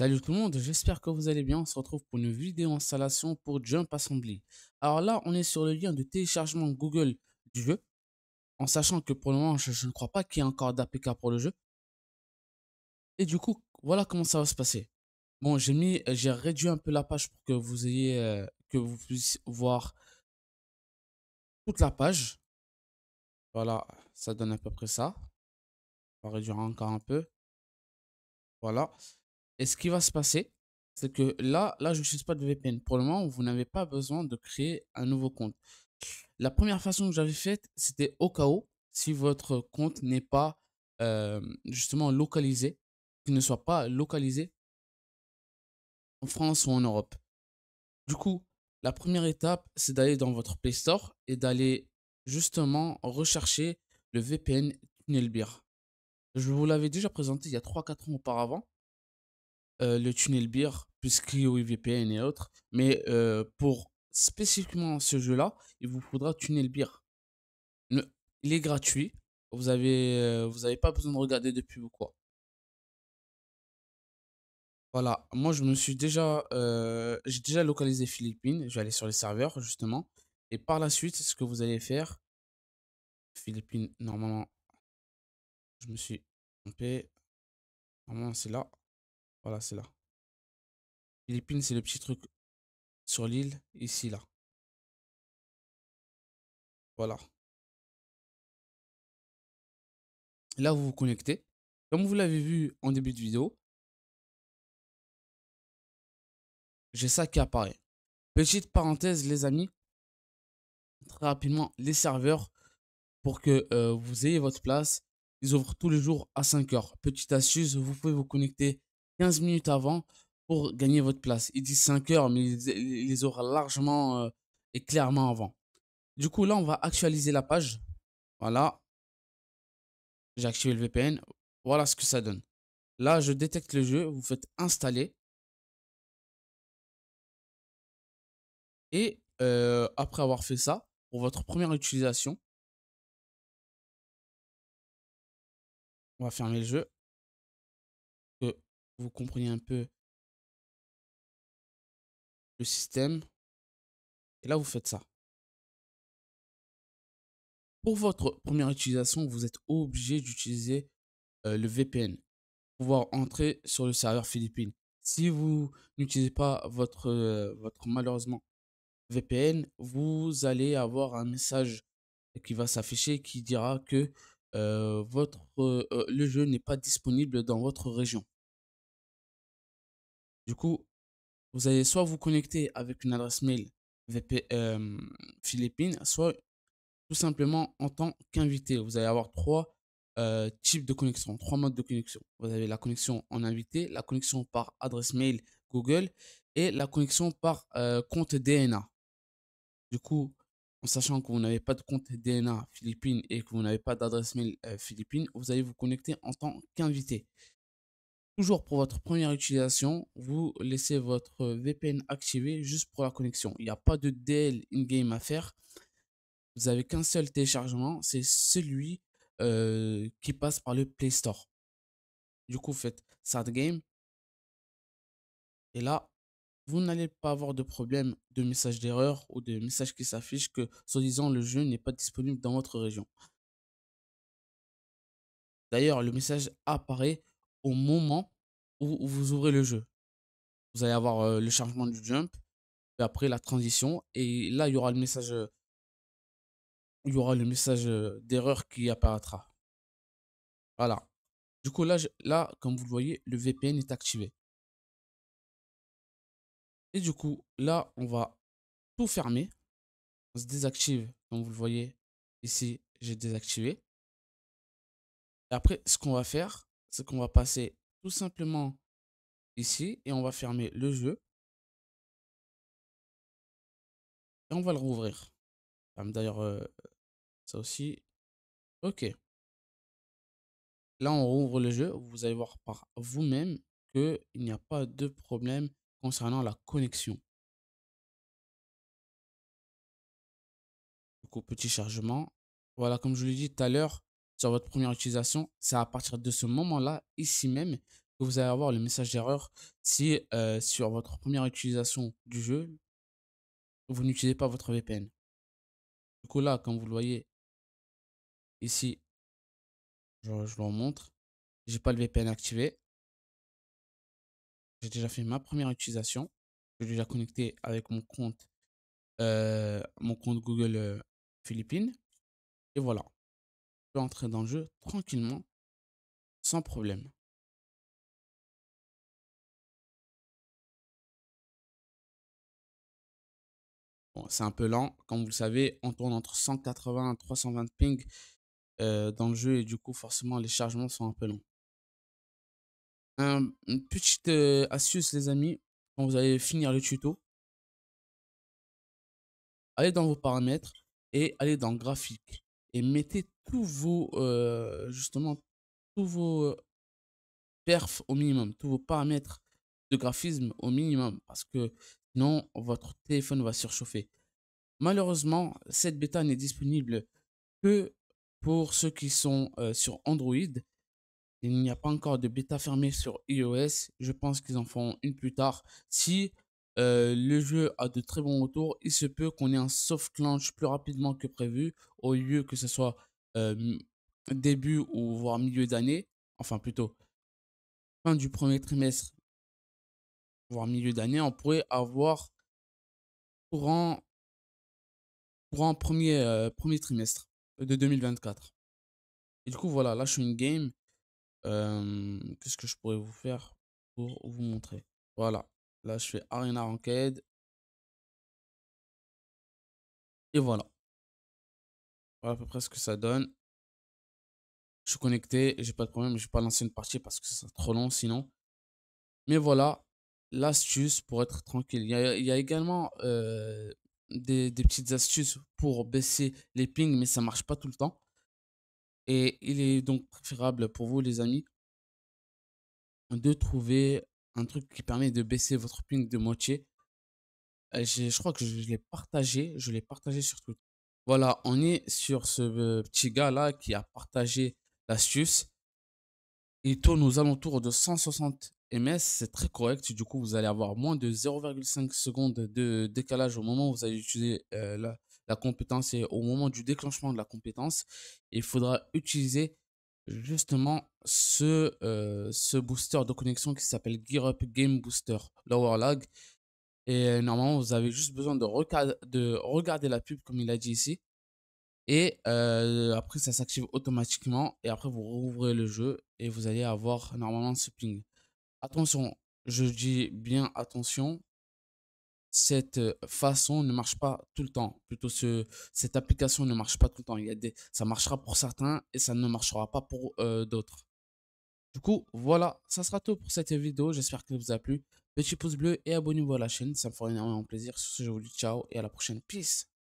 Salut tout le monde, j'espère que vous allez bien. On se retrouve pour une vidéo installation pour Jump Assembly. Alors là, on est sur le lien de téléchargement Google du jeu. En sachant que pour le moment, je, ne crois pas qu'il y ait encore d'APK pour le jeu. Et du coup, voilà comment ça va se passer. Bon, j'ai mis, j'ai réduit un peu la page pour que vous ayez, euh, que vous puissiez voir toute la page. Voilà, ça donne à peu près ça. On va réduire encore un peu. Voilà. Et ce qui va se passer, c'est que là, là, je suis pas de VPN. Pour le moment, vous n'avez pas besoin de créer un nouveau compte. La première façon que j'avais faite, c'était au cas où, si votre compte n'est pas euh, justement localisé, qu'il ne soit pas localisé en France ou en Europe. Du coup, la première étape, c'est d'aller dans votre Play Store et d'aller justement rechercher le VPN Tunnelbeer. Je vous l'avais déjà présenté il y a 3-4 ans auparavant. Euh, le tunnel beer, plus vpn et autres. Mais euh, pour spécifiquement ce jeu-là, il vous faudra tunnel beer. Il est gratuit. Vous avez, euh, vous n'avez pas besoin de regarder depuis ou quoi. Voilà, moi je me suis déjà, j'ai déjà localisé Philippines. Je vais aller sur les serveurs justement. Et par la suite, ce que vous allez faire, Philippines normalement, je me suis trompé. Normalement c'est là. Voilà, c'est là. Philippines, c'est le petit truc sur l'île, ici, là. Voilà. Là, vous vous connectez. Comme vous l'avez vu en début de vidéo, j'ai ça qui apparaît. Petite parenthèse, les amis. Très rapidement, les serveurs, pour que euh, vous ayez votre place, ils ouvrent tous les jours à 5 heures. Petite astuce, vous pouvez vous connecter 15 minutes avant pour gagner votre place. Il dit 5 heures, mais il les aura largement euh, et clairement avant. Du coup, là, on va actualiser la page. Voilà. J'ai activé le VPN. Voilà ce que ça donne. Là, je détecte le jeu. Vous faites installer. Et euh, après avoir fait ça, pour votre première utilisation, on va fermer le jeu vous comprenez un peu le système. Et là, vous faites ça. Pour votre première utilisation, vous êtes obligé d'utiliser euh, le VPN pour pouvoir entrer sur le serveur Philippines. Si vous n'utilisez pas votre, euh, votre malheureusement VPN, vous allez avoir un message qui va s'afficher qui dira que euh, votre, le jeu n'est pas disponible dans votre région. Du coup, vous allez soit vous connecter avec une adresse mail VP, euh, soit tout simplement en tant qu'invité. Vous allez avoir trois euh, types de connexion, trois modes de connexion. Vous avez la connexion en invité, la connexion par adresse mail Google et la connexion par euh, compte DNA. Du coup, en sachant que vous n'avez pas de compte DNA Philippines et que vous n'avez pas d'adresse mail Philippines, vous allez vous connecter en tant qu'invité. Toujours pour votre première utilisation, vous laissez votre VPN activé juste pour la connexion. Il n'y a pas de DL in-game à faire. Vous avez qu'un seul téléchargement, c'est celui euh, qui passe par le Play Store. Du coup, faites Start Game. Et là, vous n'allez pas avoir de problème de message d'erreur ou de message qui s'affiche que, soi-disant, le jeu n'est pas disponible dans votre région. D'ailleurs, le message apparaît au moment où, vous ouvrez le jeu. Vous allez avoir le chargement du jump, et après la transition, et là, il y aura le message, il y aura le message d'erreur qui apparaîtra. Voilà. Du coup, là, là, comme vous le voyez, le VPN est activé. Et du coup, là, on va tout fermer. On se désactive, comme vous le voyez ici, j'ai désactivé. Et après, ce qu'on va faire, ce qu'on va passer tout simplement ici et on va fermer le jeu. Et on va le rouvrir. Ah, d'ailleurs, euh, ça aussi. Ok. Là, on rouvre le jeu. Vous allez voir par vous-même qu'il n'y a pas de problème concernant la connexion. Du petit chargement. Voilà, comme je l'ai dit tout à l'heure, sur votre première utilisation, c'est à partir de ce moment-là, ici même, que vous allez avoir le message d'erreur si euh, sur votre première utilisation du jeu, vous n'utilisez pas votre VPN. Du coup là, comme vous le voyez ici, je, je vous montre, j'ai pas le VPN activé. J'ai déjà fait ma première utilisation. J'ai déjà connecté avec mon compte, euh, mon compte Google euh, Philippines. Et voilà entrer dans le jeu tranquillement, sans problème. c'est un peu lent. Comme vous le savez, on tourne entre 180 et 320 ping euh, dans le jeu et du coup, forcément, les chargements sont un peu longs. une petite euh, astuce, les amis, quand vous allez finir le tuto, allez dans vos paramètres et allez dans graphique et mettez tous vos, euh, justement, tous vos euh, perfs au minimum, tous vos paramètres de graphisme au minimum, parce que sinon, votre téléphone va surchauffer. Malheureusement, cette bêta n'est disponible que pour ceux qui sont euh, sur Android. Il n'y a pas encore de bêta fermée sur iOS. Je pense qu'ils en feront une plus tard si euh, le jeu a de très bons retours. Il se peut qu'on ait un soft launch plus rapidement que prévu, au lieu que ce soit euh, début ou voire milieu d'année, enfin plutôt fin du premier trimestre, voire milieu d'année, on pourrait avoir courant, courant premier, euh, premier trimestre de 2024. Et du coup, voilà, là je suis une game. Qu'est-ce que je pourrais vous faire pour vous montrer Voilà. Là, je fais Arena Ranked. Et voilà. Voilà à peu près ce que ça donne. Je suis connecté, j'ai pas de problème, je vais pas lancer une partie parce que ça sera trop long sinon. Mais voilà l'astuce pour être tranquille. Il y a, également euh, des, petites astuces pour baisser les pings, mais ça marche pas tout le temps. Et il est donc préférable pour vous, les amis, de trouver un truc qui permet de baisser votre ping de moitié. Euh, je, crois que je l'ai partagé, je l'ai partagé sur tout. Voilà, on est sur ce euh, petit gars là qui a partagé l'astuce. Il tourne aux alentours de 160 ms, c'est très correct. Du coup, vous allez avoir moins de 0,5 secondes de décalage au moment où vous allez utiliser euh, la, la, compétence et au moment du déclenchement de la compétence. Il faudra utiliser justement ce, euh, ce booster de connexion qui s'appelle Gear Up Game Booster Lower Lag. Et euh, normalement, vous avez juste besoin de, regarder, la pub, comme il a dit ici. Et euh, après, ça s'active automatiquement. Et après, vous rouvrez le jeu et vous allez avoir normalement ce ping. Attention, je dis bien attention. Cette façon ne marche pas tout le temps. Plutôt, ce, cette application ne marche pas tout le temps. Il y des, ça marchera pour certains et ça ne marchera pas pour d'autres. Du coup, voilà, ça sera tout pour cette vidéo. J'espère qu'elle vous a plu. Petit pouce bleu et abonnez-vous à la chaîne. Ça me fera énormément plaisir. Sur ce, je vous dis ciao et à la prochaine. Peace.